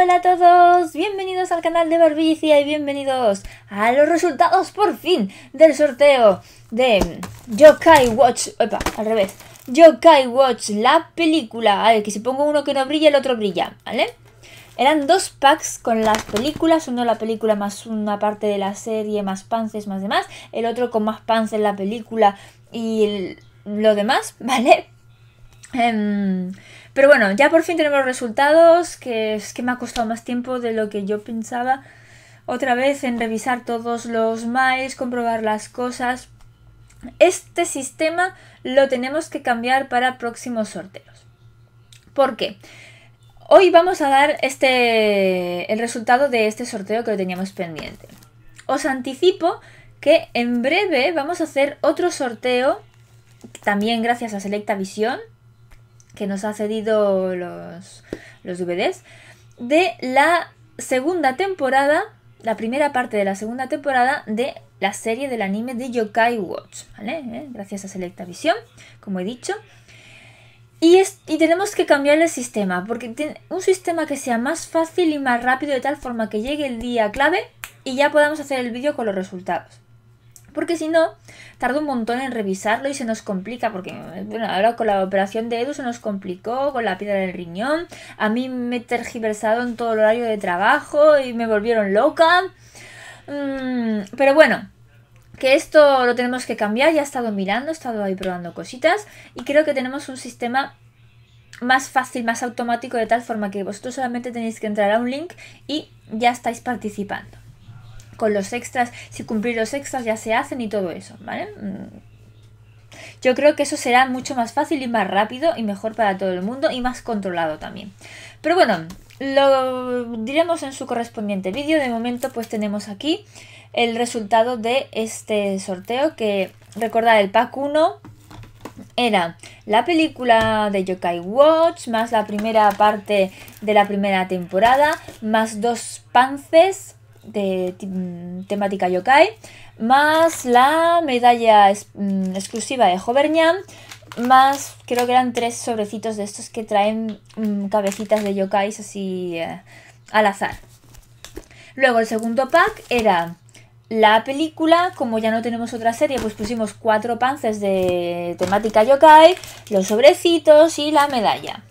Hola a todos, bienvenidos al canal de Barbicia y bienvenidos a los resultados por fin del sorteo de Yo-Kai Watch, opa, al revés, Yo-Kai Watch, la película, a ver, que si pongo uno que no brilla, el otro brilla, ¿vale? Eran dos packs con las películas, uno la película más una parte de la serie, más pances, más demás, el otro con más pances la película y lo demás, ¿vale? Em, pero bueno, ya por fin tenemos los resultados, que es que me ha costado más tiempo de lo que yo pensaba. Otra vez en revisar todos los mails, comprobar las cosas. Este sistema lo tenemos que cambiar para próximos sorteos. ¿Por qué? Hoy vamos a dar este, el resultado de este sorteo que lo teníamos pendiente. Os anticipo que en breve vamos a hacer otro sorteo, también gracias a Selecta Visión, que nos ha cedido los, los DVDs, de la segunda temporada, la primera parte de la segunda temporada de la serie del anime de Yokai Watch, ¿vale? Eh, gracias a Selecta Visión, como he dicho. Y, y, tenemos que cambiar el sistema, porque un sistema que sea más fácil y más rápido de tal forma que llegue el día clave y ya podamos hacer el vídeo con los resultados. Porque si no, tarda un montón en revisarlo y se nos complica, porque bueno, ahora con la operación de Edu se nos complicó, con la piedra del riñón, a mí me he tergiversado en todo el horario de trabajo y me volvieron loca. Mm, pero bueno, que esto lo tenemos que cambiar, ya he estado mirando, he estado ahí probando cositas y creo que tenemos un sistema más fácil, más automático, de tal forma que vosotros solamente tenéis que entrar a un link y ya estáis participando con los extras, si cumplir los extras ya se hacen y todo eso, ¿vale? Mm. Yo creo que eso será mucho más fácil y más rápido y mejor para todo el mundo y más controlado también. Pero bueno, lo diremos en su correspondiente vídeo. De momento pues tenemos aquí el resultado de este sorteo que recordad el pack 1 era la película de Yokai Watch más la primera parte de la primera temporada más dos pances de mm, temática yokai, más la medalla mm, exclusiva de ya más creo que eran tres sobrecitos de estos que traen mm, cabecitas de yokais así eh, al azar. Luego el segundo pack era la película, como ya no tenemos otra serie, pues pusimos cuatro pances de temática yokai, los sobrecitos y la medalla.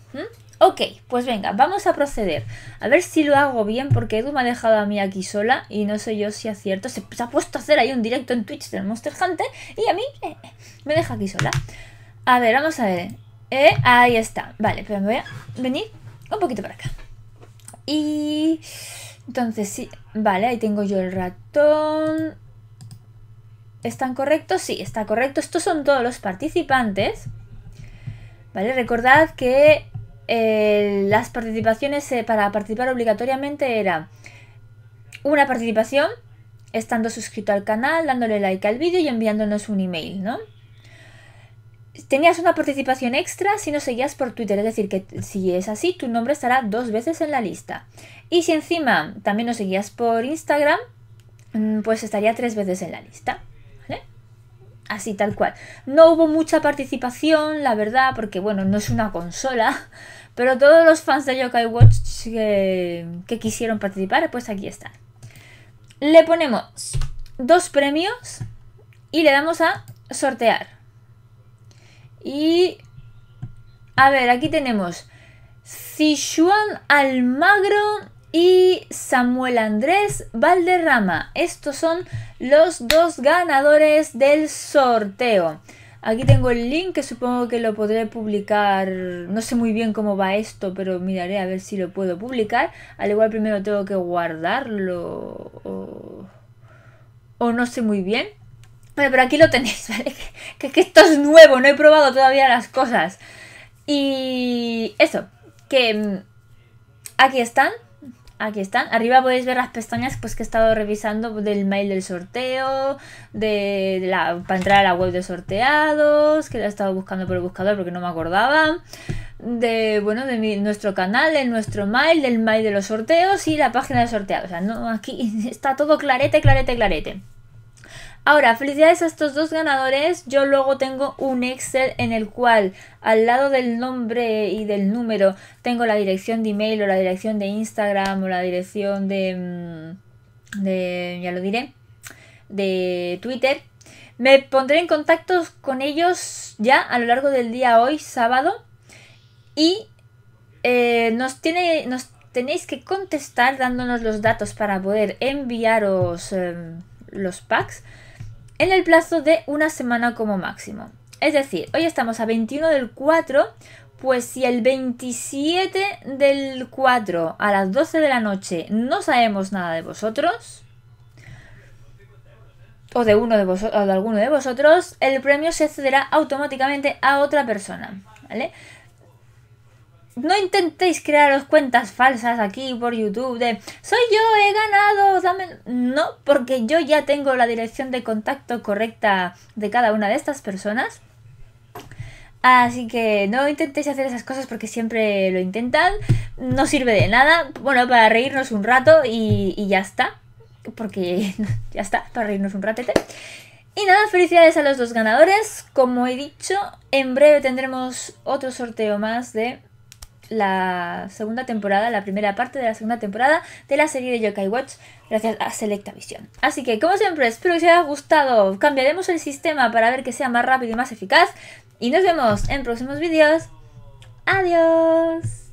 Ok, pues venga, vamos a proceder. A ver si lo hago bien, porque Edu me ha dejado a mí aquí sola y no sé yo si acierto. Se, se ha puesto a hacer ahí un directo en Twitch del Monster Hunter y a mí eh, me deja aquí sola. A ver, vamos a ver. Eh, ahí está. Vale, pero me voy a venir un poquito para acá. Y... Entonces, sí. Vale, ahí tengo yo el ratón. ¿Están correctos? Sí, está correcto. Estos son todos los participantes. Vale, recordad que las participaciones eh, para participar obligatoriamente era una participación estando suscrito al canal, dándole like al vídeo y enviándonos un email, ¿no? Tenías una participación extra si nos seguías por Twitter, es decir, que si es así, tu nombre estará dos veces en la lista. Y si encima también nos seguías por Instagram, mm, pues estaría tres veces en la lista así tal cual. No hubo mucha participación, la verdad, porque bueno, no es una consola, pero todos los fans de Yokai Watch que, quisieron participar, pues aquí están. Le ponemos dos premios y le damos a sortear. Y a ver, aquí tenemos Sichuan Almagro y Samuel Andrés Valderrama. Estos son los dos ganadores del sorteo. Aquí tengo el link que supongo que lo podré publicar. No sé muy bien cómo va esto, pero miraré a ver si lo puedo publicar. Al igual primero tengo que guardarlo o, no sé muy bien. Bueno, pero aquí lo tenéis, Que, que esto es nuevo, no he probado todavía las cosas. Y eso, que mm, aquí están Aquí están. Arriba podéis ver las pestañas pues, que he estado revisando del mail del sorteo, de la, para entrar a la web de sorteados, que la he estado buscando por el buscador porque no me acordaba. De bueno, de nuestro canal, de nuestro mail, del mail de los sorteos y la página de sorteados. O sea, no, aquí está todo clarete, clarete, clarete. Ahora, felicidades a estos dos ganadores. Yo luego tengo un Excel en el cual al lado del nombre y del número tengo la dirección de email o la dirección de Instagram o la dirección de... Mm, ya lo diré. De Twitter. Me pondré en contacto con ellos ya a lo largo del día hoy, sábado. Y eh, nos, tiene, nos tenéis que contestar dándonos los datos para poder enviaros em, los packs en el plazo de una semana como máximo. Es decir, hoy estamos a 21 del 4, pues si el 27 del 4 a las 12 de la noche no sabemos nada de vosotros, o de uno de vosotros, de alguno de vosotros, el premio se cederá automáticamente a otra persona, ¿vale? no intentéis crearos cuentas falsas aquí por YouTube de soy yo, he ganado, dame. No, porque yo ya tengo la dirección de contacto correcta de cada una de estas personas. Así que no intentéis hacer esas cosas porque siempre lo intentan. No sirve de nada. Bueno, para reírnos un rato y, y ya está. Porque ya está, para reírnos un ratete. Y nada, felicidades a los dos ganadores. Como he dicho, en breve tendremos otro sorteo más de la segunda temporada, la primera parte de la segunda temporada de la serie de Yokai Watch gracias a Selecta Vision. Así que, como siempre, espero que os haya gustado. Cambiaremos el sistema para ver que sea más rápido y más eficaz. Y nos vemos en próximos vídeos. Adiós.